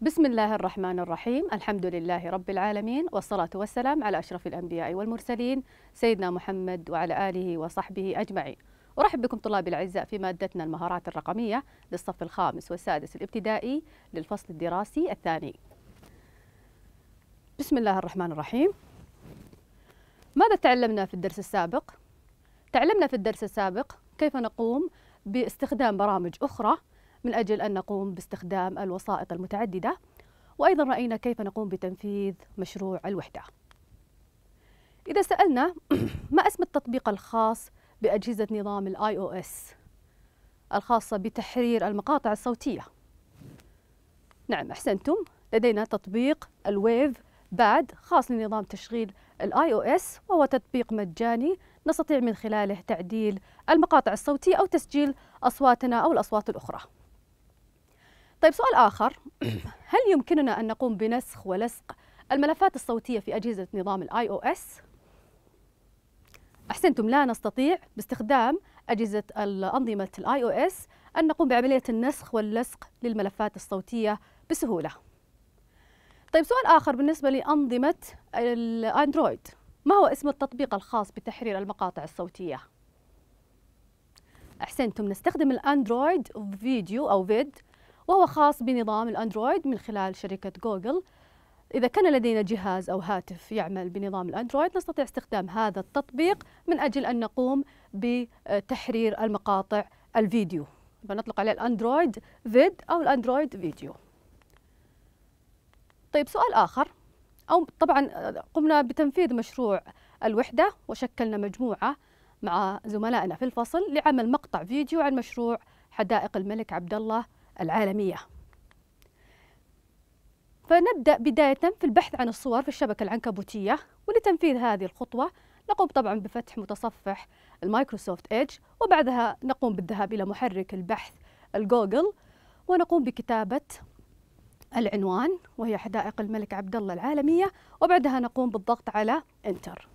بسم الله الرحمن الرحيم الحمد لله رب العالمين والصلاة والسلام على أشرف الأنبياء والمرسلين سيدنا محمد وعلى آله وصحبه أجمعين أرحب بكم طلاب الأعزاء في مادتنا المهارات الرقمية للصف الخامس والسادس الابتدائي للفصل الدراسي الثاني بسم الله الرحمن الرحيم ماذا تعلمنا في الدرس السابق؟ تعلمنا في الدرس السابق كيف نقوم باستخدام برامج أخرى من أجل أن نقوم باستخدام الوسائط المتعددة وأيضا رأينا كيف نقوم بتنفيذ مشروع الوحدة إذا سألنا ما اسم التطبيق الخاص بأجهزة نظام الاي او اس الخاصة بتحرير المقاطع الصوتية نعم أحسنتم لدينا تطبيق الويف باد خاص لنظام تشغيل الاي او اس وهو تطبيق مجاني نستطيع من خلاله تعديل المقاطع الصوتية أو تسجيل أصواتنا أو الأصوات الأخرى طيب سؤال آخر هل يمكننا أن نقوم بنسخ ولصق الملفات الصوتية في أجهزة نظام الاي او اس؟ أحسنتم لا نستطيع باستخدام أجهزة أنظمة الاي او اس أن نقوم بعملية النسخ واللصق للملفات الصوتية بسهولة. طيب سؤال آخر بالنسبة لأنظمة الأندرويد ما هو اسم التطبيق الخاص بتحرير المقاطع الصوتية؟ أحسنتم نستخدم الأندرويد فيديو أو فيد وهو خاص بنظام الأندرويد من خلال شركة جوجل إذا كان لدينا جهاز أو هاتف يعمل بنظام الأندرويد نستطيع استخدام هذا التطبيق من أجل أن نقوم بتحرير المقاطع الفيديو بنطلق عليه الأندرويد فيد أو الأندرويد فيديو طيب سؤال آخر أو طبعا قمنا بتنفيذ مشروع الوحدة وشكلنا مجموعة مع زملائنا في الفصل لعمل مقطع فيديو عن مشروع حدائق الملك عبد الله العالمية فنبدأ بداية في البحث عن الصور في الشبكة العنكبوتية ولتنفيذ هذه الخطوة نقوم طبعا بفتح متصفح المايكروسوفت ايدج وبعدها نقوم بالذهاب إلى محرك البحث الجوجل ونقوم بكتابة العنوان وهي حدائق الملك عبد الله العالمية وبعدها نقوم بالضغط على انتر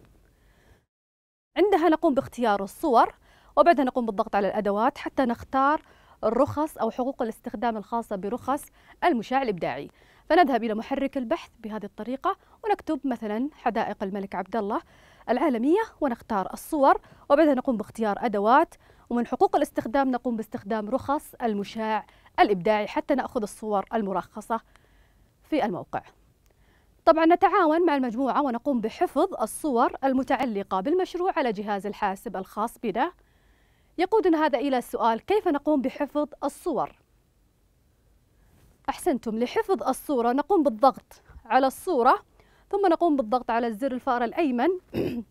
عندها نقوم باختيار الصور وبعدها نقوم بالضغط على الأدوات حتى نختار الرخص أو حقوق الاستخدام الخاصة برخص المشاع الإبداعي فنذهب إلى محرك البحث بهذه الطريقة ونكتب مثلا حدائق الملك عبد الله العالمية ونختار الصور وبعدها نقوم باختيار أدوات ومن حقوق الاستخدام نقوم باستخدام رخص المشاع الإبداعي حتى نأخذ الصور المرخصة في الموقع طبعا نتعاون مع المجموعة ونقوم بحفظ الصور المتعلقة بالمشروع على جهاز الحاسب الخاص بنا يقودنا هذا إلى السؤال كيف نقوم بحفظ الصور؟ أحسنتم لحفظ الصورة نقوم بالضغط على الصورة ثم نقوم بالضغط على الزر الفار الأيمن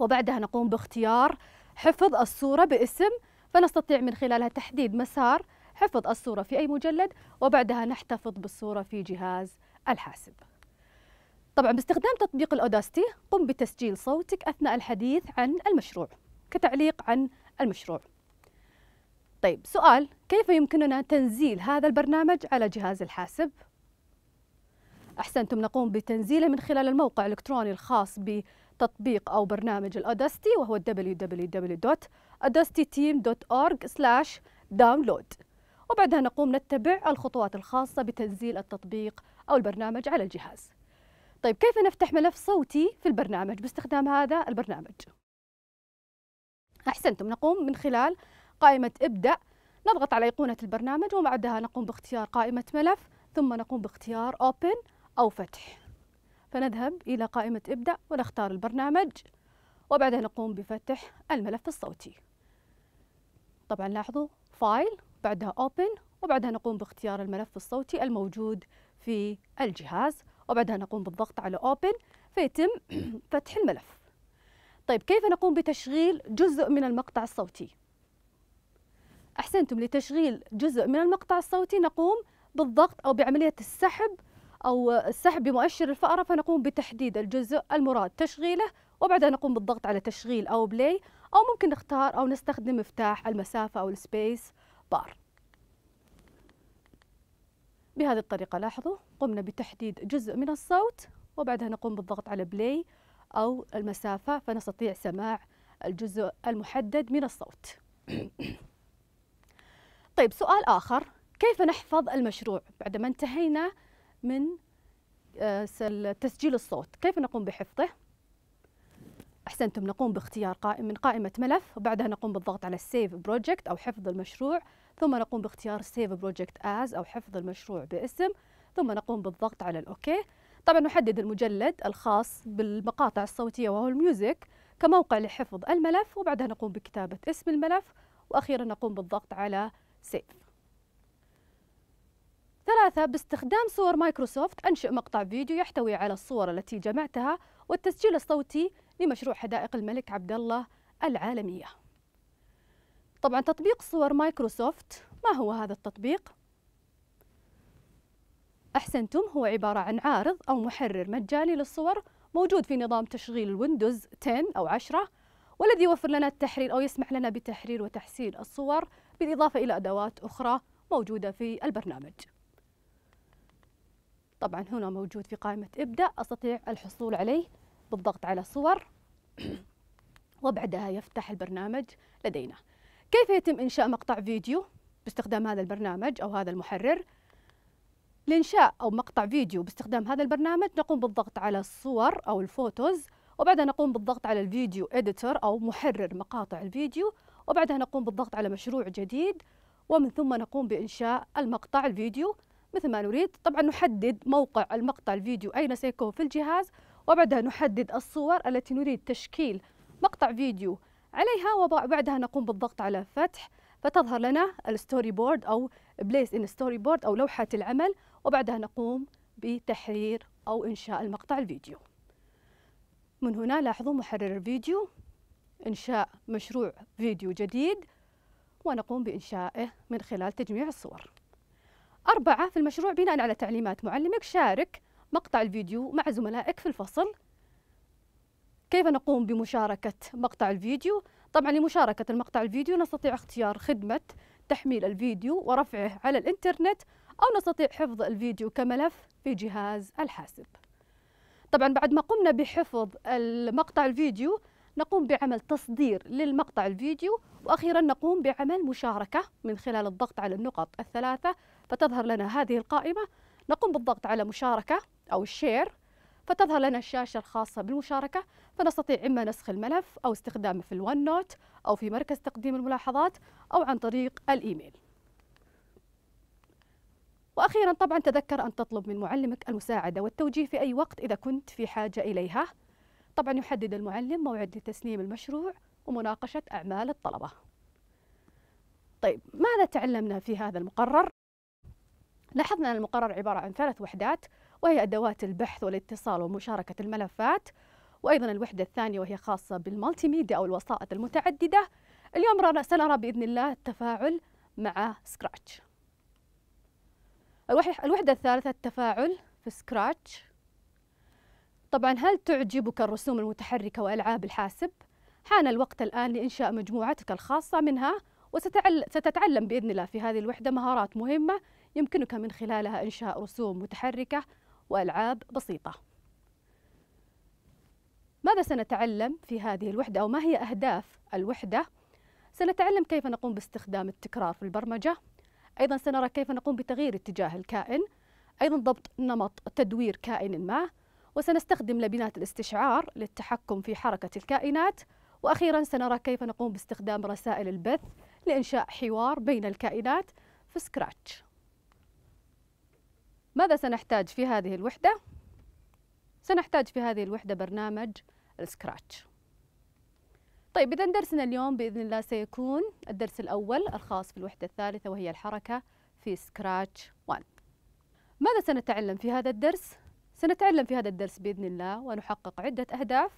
وبعدها نقوم باختيار حفظ الصورة باسم فنستطيع من خلالها تحديد مسار حفظ الصورة في أي مجلد وبعدها نحتفظ بالصورة في جهاز الحاسب طبعا باستخدام تطبيق الأوداستي قم بتسجيل صوتك أثناء الحديث عن المشروع كتعليق عن المشروع طيب سؤال كيف يمكننا تنزيل هذا البرنامج على جهاز الحاسب؟ أحسنتم نقوم بتنزيله من خلال الموقع الإلكتروني الخاص بتطبيق أو برنامج الأدستي وهو wwwadustyteamorg download وبعدها نقوم نتبع الخطوات الخاصة بتنزيل التطبيق أو البرنامج على الجهاز طيب كيف نفتح ملف صوتي في البرنامج باستخدام هذا البرنامج؟ أحسنتم نقوم من خلال قائمة ابدأ نضغط على أيقونة البرنامج وبعدها نقوم باختيار قائمة ملف ثم نقوم باختيار Open أو فتح فنذهب إلى قائمة ابدأ ونختار البرنامج وبعدها نقوم بفتح الملف الصوتي طبعا لاحظوا فايل بعدها Open وبعدها نقوم باختيار الملف الصوتي الموجود في الجهاز وبعدها نقوم بالضغط على Open فيتم فتح الملف طيب كيف نقوم بتشغيل جزء من المقطع الصوتي أحسنتم لتشغيل جزء من المقطع الصوتي نقوم بالضغط أو بعملية السحب أو السحب بمؤشر الفأرة فنقوم بتحديد الجزء المراد تشغيله وبعدها نقوم بالضغط على تشغيل أو بلاي أو ممكن نختار أو نستخدم مفتاح المسافة أو السبيس بار بهذه الطريقة لاحظوا قمنا بتحديد جزء من الصوت وبعدها نقوم بالضغط على بلاي أو المسافة فنستطيع سماع الجزء المحدد من الصوت طيب سؤال آخر كيف نحفظ المشروع بعدما انتهينا من آه، تسجيل الصوت كيف نقوم بحفظه أحسنتم نقوم باختيار قائم من قائمة ملف وبعدها نقوم بالضغط على Save Project أو حفظ المشروع ثم نقوم باختيار Save Project As أو حفظ المشروع باسم ثم نقوم بالضغط على الأوكي طبعا نحدد المجلد الخاص بالمقاطع الصوتية وهو الميوزك كموقع لحفظ الملف وبعدها نقوم بكتابة اسم الملف وأخيرا نقوم بالضغط على سيف ثلاثة باستخدام صور مايكروسوفت أنشئ مقطع فيديو يحتوي على الصور التي جمعتها والتسجيل الصوتي لمشروع حدائق الملك عبد الله العالمية طبعا تطبيق صور مايكروسوفت ما هو هذا التطبيق؟ أحسنتم هو عبارة عن عارض أو محرر مجاني للصور موجود في نظام تشغيل ويندوز 10 أو 10 والذي يوفر لنا التحرير أو يسمح لنا بتحرير وتحسين الصور بالإضافة إلى أدوات أخرى موجودة في البرنامج طبعا هنا موجود في قائمة إبدأ أستطيع الحصول عليه بالضغط على صور وبعدها يفتح البرنامج لدينا كيف يتم إنشاء مقطع فيديو باستخدام هذا البرنامج أو هذا المحرر لإنشاء أو مقطع فيديو باستخدام هذا البرنامج نقوم بالضغط على الصور أو الفوتوز وبعدها نقوم بالضغط على الفيديو إديتور أو محرر مقاطع الفيديو وبعدها نقوم بالضغط على مشروع جديد ومن ثم نقوم بإنشاء المقطع الفيديو مثل ما نريد طبعا نحدد موقع المقطع الفيديو أين سيكون في الجهاز وبعدها نحدد الصور التي نريد تشكيل مقطع فيديو عليها وبعدها نقوم بالضغط على فتح فتظهر لنا الستوري بورد أو بليس إن ستوري بورد أو لوحة العمل وبعدها نقوم بتحرير أو إنشاء المقطع الفيديو من هنا لاحظوا محرر الفيديو إنشاء مشروع فيديو جديد ونقوم بإنشائه من خلال تجميع الصور أربعة في المشروع بناء على تعليمات معلمك شارك مقطع الفيديو مع زملائك في الفصل كيف نقوم بمشاركة مقطع الفيديو؟ طبعا لمشاركة المقطع الفيديو نستطيع اختيار خدمة تحميل الفيديو ورفعه على الإنترنت أو نستطيع حفظ الفيديو كملف في جهاز الحاسب طبعا بعد ما قمنا بحفظ المقطع الفيديو نقوم بعمل تصدير للمقطع الفيديو وأخيرا نقوم بعمل مشاركة من خلال الضغط على النقط الثلاثة فتظهر لنا هذه القائمة نقوم بالضغط على مشاركة أو الشير فتظهر لنا الشاشة الخاصة بالمشاركة فنستطيع إما نسخ الملف أو استخدامه في الون نوت أو في مركز تقديم الملاحظات أو عن طريق الإيميل وأخيرا طبعا تذكر أن تطلب من معلمك المساعدة والتوجيه في أي وقت إذا كنت في حاجة إليها طبعا يحدد المعلم موعد لتسليم المشروع ومناقشة أعمال الطلبة طيب ماذا تعلمنا في هذا المقرر؟ لاحظنا أن المقرر عبارة عن ثلاث وحدات وهي أدوات البحث والاتصال ومشاركة الملفات وأيضا الوحدة الثانية وهي خاصة بالمالتي ميديا أو الوسائط المتعددة اليوم سنرى بإذن الله التفاعل مع سكراتش الوحدة الثالثة التفاعل في سكراتش طبعا هل تعجبك الرسوم المتحركة وألعاب الحاسب؟ حان الوقت الآن لإنشاء مجموعتك الخاصة منها وستتعلم بإذن الله في هذه الوحدة مهارات مهمة يمكنك من خلالها إنشاء رسوم متحركة وألعاب بسيطة ماذا سنتعلم في هذه الوحدة أو ما هي أهداف الوحدة؟ سنتعلم كيف نقوم باستخدام التكرار في البرمجة أيضا سنرى كيف نقوم بتغيير اتجاه الكائن أيضا ضبط نمط تدوير كائن ما وسنستخدم لبنات الاستشعار للتحكم في حركة الكائنات وأخيرا سنرى كيف نقوم باستخدام رسائل البث لإنشاء حوار بين الكائنات في سكراتش ماذا سنحتاج في هذه الوحدة؟ سنحتاج في هذه الوحدة برنامج السكراتش طيب إذا درسنا اليوم بإذن الله سيكون الدرس الأول الخاص في الوحدة الثالثة وهي الحركة في سكراتش 1 ماذا سنتعلم في هذا الدرس؟ سنتعلم في هذا الدرس بإذن الله ونحقق عدة أهداف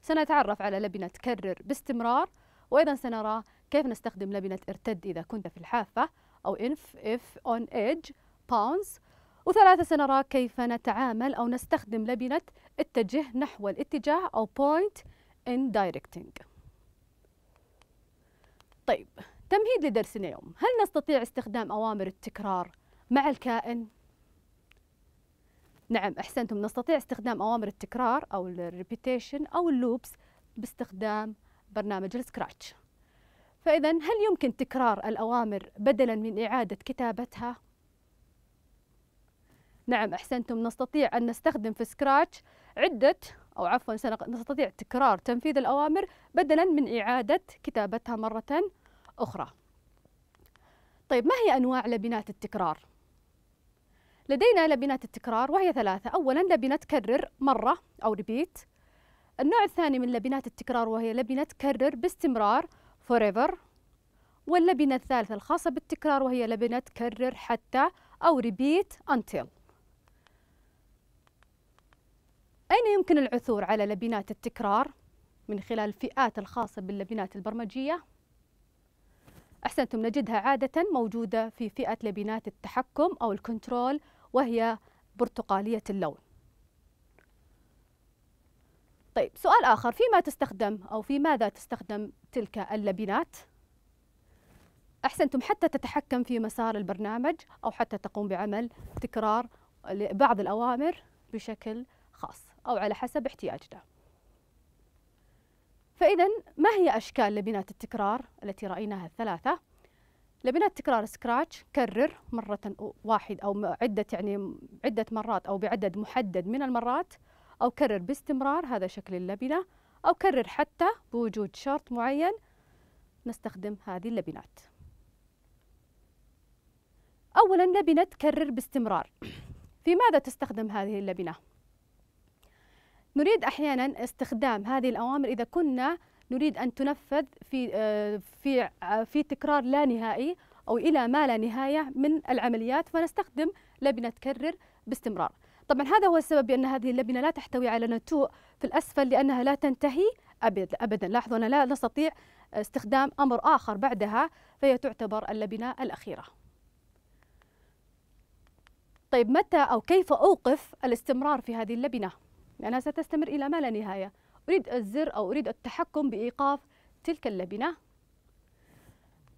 سنتعرف على لبنة كرر باستمرار وأيضا سنرى كيف نستخدم لبنة ارتد إذا كنت في الحافة أو إنف إف أون إيج باونز وثلاثة سنرى كيف نتعامل أو نستخدم لبنة اتجه نحو الاتجاه أو point in directing تمهيد لدرسنا اليوم هل نستطيع استخدام أوامر التكرار مع الكائن؟ نعم أحسنتم نستطيع استخدام أوامر التكرار أو الريبيتيشن أو اللوبس باستخدام برنامج السكراتش فإذا هل يمكن تكرار الأوامر بدلا من إعادة كتابتها؟ نعم أحسنتم نستطيع أن نستخدم في سكراتش عدة أو عفوا نستطيع تكرار تنفيذ الأوامر بدلا من إعادة كتابتها مرة أخرى طيب ما هي أنواع لبنات التكرار؟ لدينا لبنات التكرار وهي ثلاثة أولا لبنة كرر مرة أو ريبيت النوع الثاني من لبنات التكرار وهي لبنة كرر باستمرار forever واللبنة الثالثة الخاصة بالتكرار وهي لبنة كرر حتى أو ريبيت until أين يمكن العثور على لبنات التكرار من خلال الفئات الخاصة باللبنات البرمجية؟ أحسنتم نجدها عادة موجودة في فئة لبنات التحكم أو الكنترول وهي برتقالية اللون طيب سؤال آخر فيما تستخدم أو في ماذا تستخدم تلك اللبنات؟ أحسنتم حتى تتحكم في مسار البرنامج أو حتى تقوم بعمل تكرار بعض الأوامر بشكل خاص أو على حسب احتياجنا فإذا ما هي أشكال لبنات التكرار التي رأيناها الثلاثة؟ لبنات تكرار سكراتش كرر مرة واحد أو عدة يعني عدة مرات أو بعدد محدد من المرات أو كرر باستمرار هذا شكل اللبنة أو كرر حتى بوجود شرط معين نستخدم هذه اللبنات أولا لبنة كرر باستمرار في ماذا تستخدم هذه اللبنة؟ نريد أحيانا استخدام هذه الأوامر إذا كنا نريد أن تنفذ في آه، في آه، في تكرار لا نهائي أو إلى ما لا نهاية من العمليات فنستخدم لبنة تكرر باستمرار طبعا هذا هو السبب بأن هذه اللبنة لا تحتوي على نتوء في الأسفل لأنها لا تنتهي أبد أبدا لاحظوا أنا لا نستطيع استخدام أمر آخر بعدها فهي تعتبر اللبنة الأخيرة طيب متى أو كيف أوقف الاستمرار في هذه اللبنة؟ لأنها ستستمر إلى ما لا نهاية أريد الزر أو أريد التحكم بإيقاف تلك اللبنة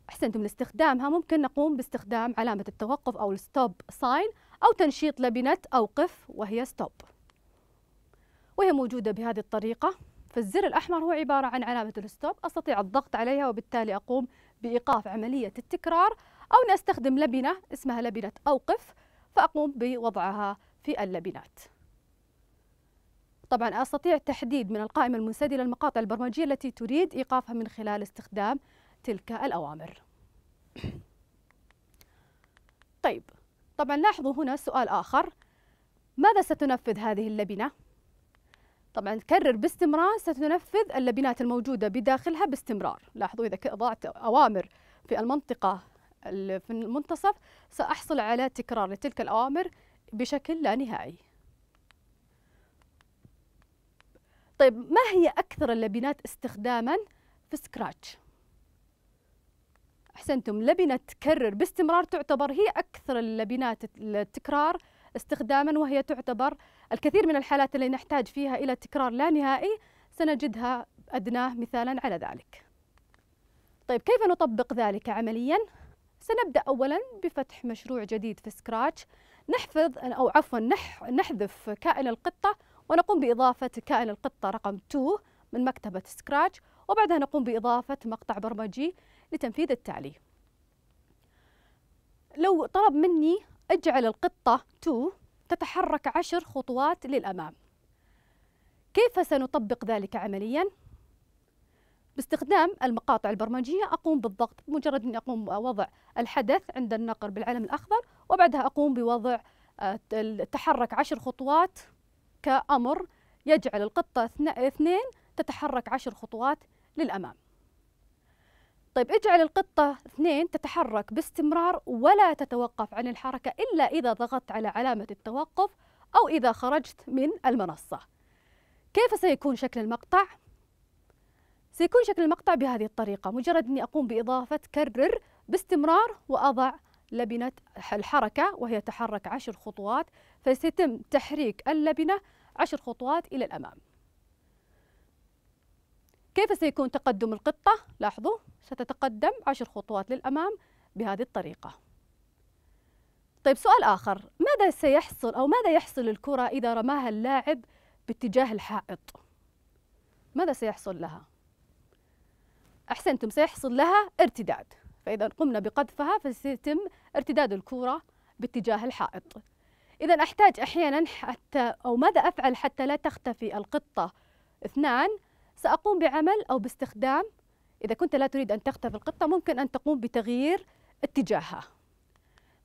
أحسنتم لاستخدامها ممكن نقوم باستخدام علامة التوقف أو الستوب ساين أو تنشيط لبنة أوقف وهي ستوب وهي موجودة بهذه الطريقة فالزر الأحمر هو عبارة عن علامة الستوب أستطيع الضغط عليها وبالتالي أقوم بإيقاف عملية التكرار أو نستخدم لبنة اسمها لبنة أوقف فأقوم بوضعها في اللبنات طبعا أستطيع التحديد من القائمة المنسدلة المقاطع البرمجية التي تريد إيقافها من خلال استخدام تلك الأوامر طيب طبعا لاحظوا هنا سؤال آخر ماذا ستنفذ هذه اللبنة؟ طبعا كرر باستمرار ستنفذ اللبنات الموجودة بداخلها باستمرار لاحظوا إذا ضعت أوامر في المنطقة في المنتصف سأحصل على تكرار لتلك الأوامر بشكل لا نهائي طيب ما هي أكثر اللبنات استخداما في سكراتش؟ أحسنتم لبنة تكرر باستمرار تعتبر هي أكثر اللبنات التكرار استخداما وهي تعتبر الكثير من الحالات اللي نحتاج فيها إلى تكرار لا نهائي سنجدها أدناه مثالا على ذلك طيب كيف نطبق ذلك عمليا؟ سنبدأ أولا بفتح مشروع جديد في سكراتش نحفظ أو عفوا نح نحذف كائن القطة ونقوم بإضافة كائن القطة رقم 2 من مكتبة سكراتش وبعدها نقوم بإضافة مقطع برمجي لتنفيذ التالي لو طلب مني اجعل القطة 2 تتحرك عشر خطوات للأمام كيف سنطبق ذلك عملياً؟ باستخدام المقاطع البرمجية أقوم بالضغط مجرد أن أقوم وضع الحدث عند النقر بالعلم الأخضر وبعدها أقوم بوضع آه، التحرك عشر خطوات كأمر يجعل القطة اثنين تتحرك عشر خطوات للأمام طيب اجعل القطة اثنين تتحرك باستمرار ولا تتوقف عن الحركة إلا إذا ضغطت على علامة التوقف أو إذا خرجت من المنصة كيف سيكون شكل المقطع؟ سيكون شكل المقطع بهذه الطريقة مجرد أني أقوم بإضافة كرر باستمرار وأضع لبنة الحركة وهي تحرك عشر خطوات فسيتم تحريك اللبنة عشر خطوات إلى الأمام كيف سيكون تقدم القطة؟ لاحظوا ستتقدم عشر خطوات للأمام بهذه الطريقة طيب سؤال آخر ماذا سيحصل أو ماذا يحصل الكرة إذا رماها اللاعب باتجاه الحائط؟ ماذا سيحصل لها؟ أحسنتم سيحصل لها ارتداد فإذا قمنا بقذفها فسيتم ارتداد الكرة باتجاه الحائط إذا أحتاج أحيانا حتى أو ماذا أفعل حتى لا تختفي القطة؟ اثنان سأقوم بعمل أو باستخدام إذا كنت لا تريد أن تختفي القطة ممكن أن تقوم بتغيير اتجاهها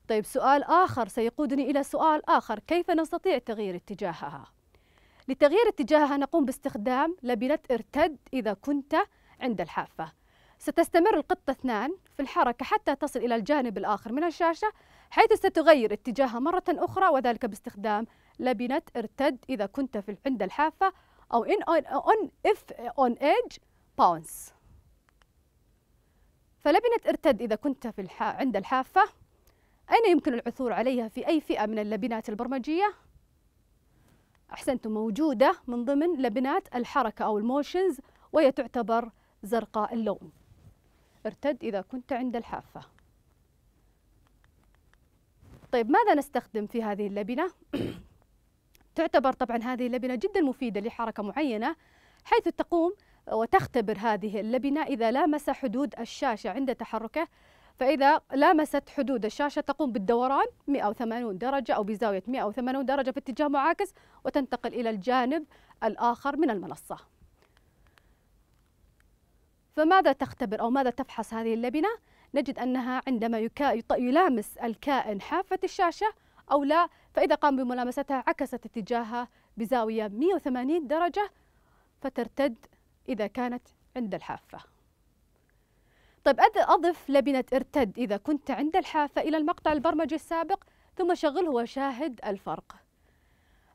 طيب سؤال آخر سيقودني إلى سؤال آخر كيف نستطيع تغيير اتجاهها؟ لتغيير اتجاهها نقوم باستخدام لبنة ارتد إذا كنت عند الحافة ستستمر القطة اثنان في الحركة حتى تصل إلى الجانب الآخر من الشاشة حيث ستغير اتجاهها مرة أخرى وذلك باستخدام لبنة ارتد إذا كنت في عند الحافة أو in on, on if on edge bounce فلبنة ارتد إذا كنت في الح... عند الحافة أين يمكن العثور عليها في أي فئة من اللبنات البرمجية؟ أحسنتم موجودة من ضمن لبنات الحركة أو الموشنز وهي تعتبر زرقاء اللون ارتد إذا كنت عند الحافة طيب ماذا نستخدم في هذه اللبنة؟ تعتبر طبعا هذه اللبنة جدا مفيدة لحركة معينة حيث تقوم وتختبر هذه اللبنة إذا لامس حدود الشاشة عند تحركه فإذا لامست حدود الشاشة تقوم بالدوران 180 درجة أو بزاوية 180 درجة في اتجاه معاكس وتنتقل إلى الجانب الآخر من المنصة فماذا تختبر أو ماذا تفحص هذه اللبنة؟ نجد أنها عندما يلامس الكائن حافة الشاشة أو لا فإذا قام بملامستها عكست اتجاهها بزاوية 180 درجة فترتد إذا كانت عند الحافة طيب أضف لبنة ارتد إذا كنت عند الحافة إلى المقطع البرمجي السابق ثم شغله وشاهد الفرق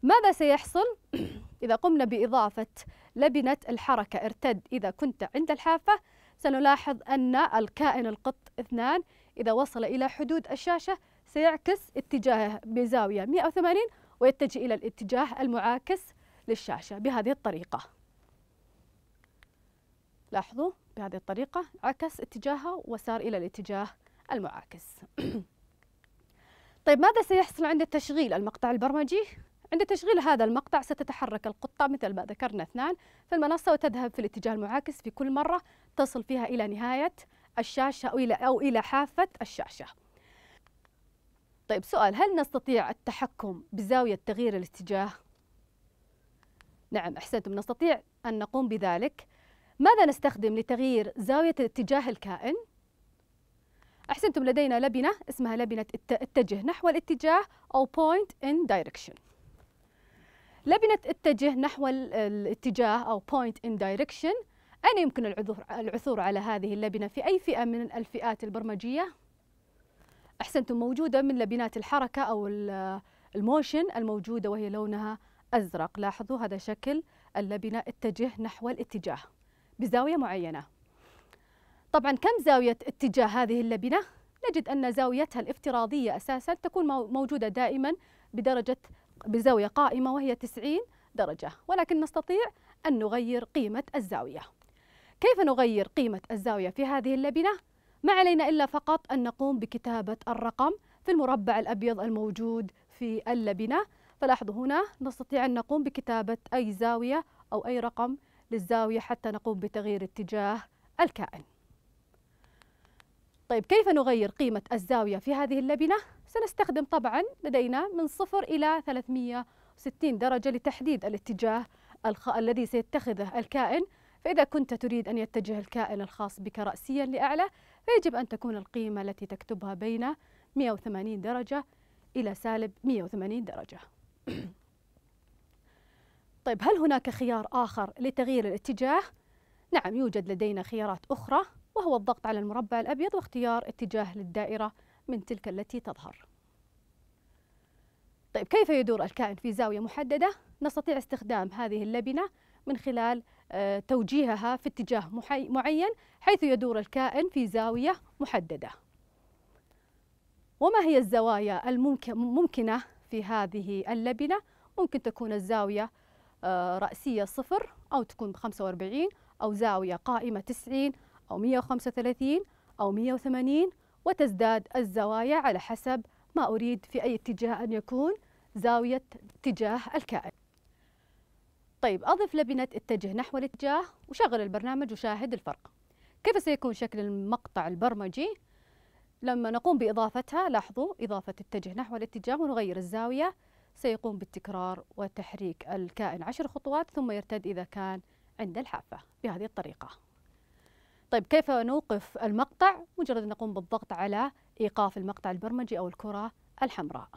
ماذا سيحصل إذا قمنا بإضافة لبنة الحركة ارتد إذا كنت عند الحافة سنلاحظ أن الكائن القط اثنان إذا وصل إلى حدود الشاشة سيعكس اتجاهه بزاوية 180 ويتجه إلى الاتجاه المعاكس للشاشة بهذه الطريقة لاحظوا بهذه الطريقة عكس اتجاهه وسار إلى الاتجاه المعاكس طيب ماذا سيحصل عند تشغيل المقطع البرمجي؟ عند تشغيل هذا المقطع ستتحرك القطة مثل ما ذكرنا اثنان في المنصة وتذهب في الاتجاه المعاكس في كل مرة تصل فيها إلى نهاية الشاشة أو إلى, أو إلى حافة الشاشة طيب سؤال هل نستطيع التحكم بزاوية تغيير الاتجاه؟ نعم أحسنتم نستطيع أن نقوم بذلك ماذا نستخدم لتغيير زاوية الاتجاه الكائن؟ أحسنتم لدينا لبنة اسمها لبنة اتجه نحو الاتجاه أو point in direction لبنة اتجه نحو الاتجاه أو point in direction أين يمكن العثور على هذه اللبنة في أي فئة من الفئات البرمجية؟ أحسنتم موجودة من لبنات الحركة أو الموشن الموجودة وهي لونها أزرق لاحظوا هذا شكل اللبنة اتجه نحو الاتجاه بزاوية معينة طبعا كم زاوية اتجاه هذه اللبنة؟ نجد أن زاويتها الافتراضية أساسا تكون موجودة دائما بدرجة بزاوية قائمة وهي 90 درجة ولكن نستطيع أن نغير قيمة الزاوية كيف نغير قيمة الزاوية في هذه اللبنة؟ ما علينا إلا فقط أن نقوم بكتابة الرقم في المربع الأبيض الموجود في اللبنة فلاحظوا هنا نستطيع أن نقوم بكتابة أي زاوية أو أي رقم للزاوية حتى نقوم بتغيير اتجاه الكائن طيب كيف نغير قيمة الزاوية في هذه اللبنة؟ سنستخدم طبعا لدينا من صفر إلى 360 درجة لتحديد الاتجاه الذي سيتخذه الكائن فإذا كنت تريد أن يتجه الكائن الخاص بك رأسيا لأعلى فيجب أن تكون القيمة التي تكتبها بين 180 درجة إلى سالب 180 درجة طيب هل هناك خيار آخر لتغيير الاتجاه؟ نعم يوجد لدينا خيارات أخرى وهو الضغط على المربع الأبيض واختيار اتجاه للدائرة من تلك التي تظهر طيب كيف يدور الكائن في زاوية محددة؟ نستطيع استخدام هذه اللبنة من خلال آه، توجيهها في اتجاه معين حيث يدور الكائن في زاوية محددة وما هي الزوايا الممكنة في هذه اللبنة؟ ممكن تكون الزاوية آه، رأسية صفر أو تكون 45 أو زاوية قائمة 90 أو 135 أو 180 وتزداد الزوايا على حسب ما أريد في أي اتجاه أن يكون زاوية اتجاه الكائن طيب أضف لبنة اتجه نحو الاتجاه وشغل البرنامج وشاهد الفرق كيف سيكون شكل المقطع البرمجي لما نقوم بإضافتها لاحظوا إضافة اتجه نحو الاتجاه ونغير الزاوية سيقوم بالتكرار وتحريك الكائن عشر خطوات ثم يرتد إذا كان عند الحافة بهذه الطريقة طيب كيف نوقف المقطع مجرد أن نقوم بالضغط على إيقاف المقطع البرمجي أو الكرة الحمراء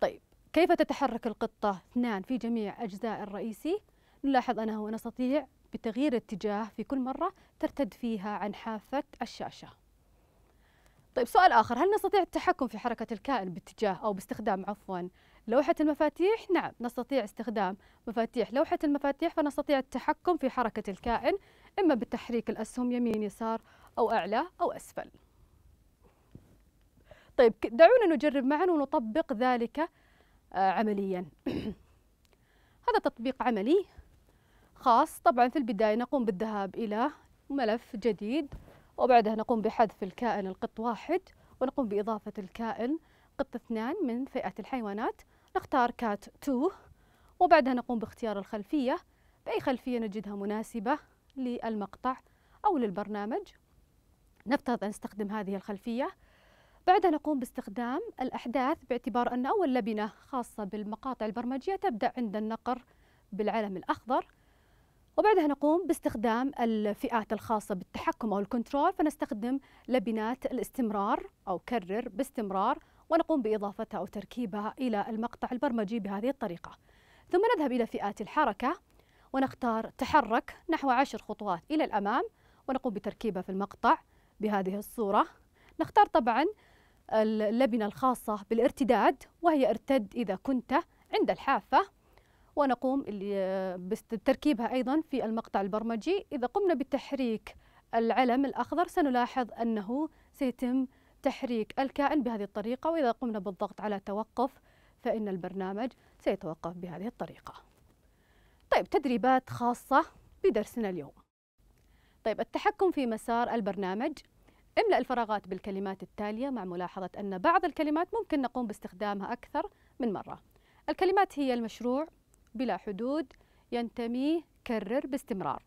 طيب كيف تتحرك القطة اثنان في جميع أجزاء الرئيسي نلاحظ أنه نستطيع بتغيير اتجاه في كل مرة ترتد فيها عن حافة الشاشة طيب سؤال آخر هل نستطيع التحكم في حركة الكائن باتجاه أو باستخدام عفوا لوحة المفاتيح؟ نعم نستطيع استخدام مفاتيح لوحة المفاتيح فنستطيع التحكم في حركة الكائن إما بتحريك الأسهم يمين يسار أو أعلى أو أسفل طيب دعونا نجرب معا ونطبق ذلك آه، عمليا هذا تطبيق عملي خاص طبعا في البداية نقوم بالذهاب إلى ملف جديد وبعدها نقوم بحذف الكائن القط واحد ونقوم بإضافة الكائن قط اثنان من فئة الحيوانات نختار كات 2 وبعدها نقوم باختيار الخلفية بأي خلفية نجدها مناسبة للمقطع أو للبرنامج نفترض أن نستخدم هذه الخلفية بعدها نقوم باستخدام الأحداث باعتبار أن أول لبنة خاصة بالمقاطع البرمجية تبدأ عند النقر بالعلم الأخضر وبعدها نقوم باستخدام الفئات الخاصة بالتحكم أو الكنترول فنستخدم لبنات الاستمرار أو كرر باستمرار ونقوم بإضافتها أو تركيبها إلى المقطع البرمجي بهذه الطريقة ثم نذهب إلى فئات الحركة ونختار تحرك نحو عشر خطوات إلى الأمام ونقوم بتركيبها في المقطع بهذه الصورة نختار طبعاً اللبنة الخاصة بالارتداد وهي ارتد إذا كنت عند الحافة ونقوم بتركيبها أيضا في المقطع البرمجي إذا قمنا بتحريك العلم الأخضر سنلاحظ أنه سيتم تحريك الكائن بهذه الطريقة وإذا قمنا بالضغط على توقف فإن البرنامج سيتوقف بهذه الطريقة طيب تدريبات خاصة بدرسنا اليوم طيب التحكم في مسار البرنامج املأ الفراغات بالكلمات التالية مع ملاحظة أن بعض الكلمات ممكن نقوم باستخدامها أكثر من مرة الكلمات هي المشروع بلا حدود ينتميه كرر باستمرار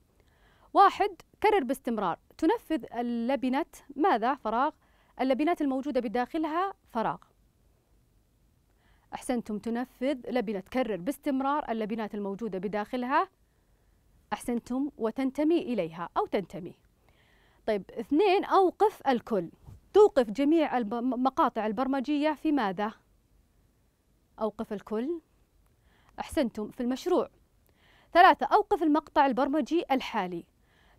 واحد كرر باستمرار تنفذ اللبنة ماذا فراغ اللبنات الموجودة بداخلها فراغ أحسنتم تنفذ لبنة كرر باستمرار اللبنات الموجودة بداخلها أحسنتم وتنتمي إليها أو تنتمي طيب اثنين أوقف الكل توقف جميع المقاطع البرمجية في ماذا؟ أوقف الكل أحسنتم في المشروع ثلاثة أوقف المقطع البرمجي الحالي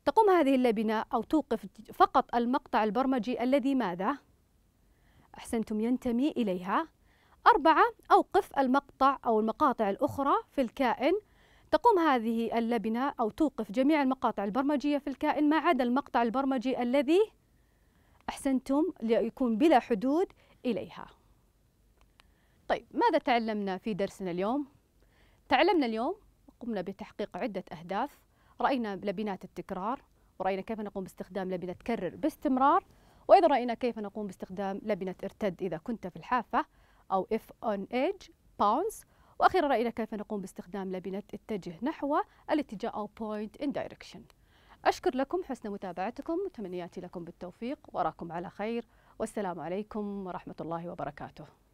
تقوم هذه اللبنة أو توقف فقط المقطع البرمجي الذي ماذا؟ أحسنتم ينتمي إليها أربعة أوقف المقطع أو المقاطع الأخرى في الكائن تقوم هذه اللبنة أو توقف جميع المقاطع البرمجية في الكائن ما عدا المقطع البرمجي الذي أحسنتم ليكون بلا حدود إليها طيب ماذا تعلمنا في درسنا اليوم؟ تعلمنا اليوم قمنا بتحقيق عدة أهداف رأينا لبنات التكرار ورأينا كيف نقوم باستخدام لبنة تكرر باستمرار وأيضا رأينا كيف نقوم باستخدام لبنة ارتد إذا كنت في الحافة أو if on edge bounce واخيرا راينا كيف نقوم باستخدام لبنه اتجه نحو الاتجاه او بوينت ان دايركشن اشكر لكم حسن متابعتكم وتمنياتي لكم بالتوفيق واراكم على خير والسلام عليكم ورحمه الله وبركاته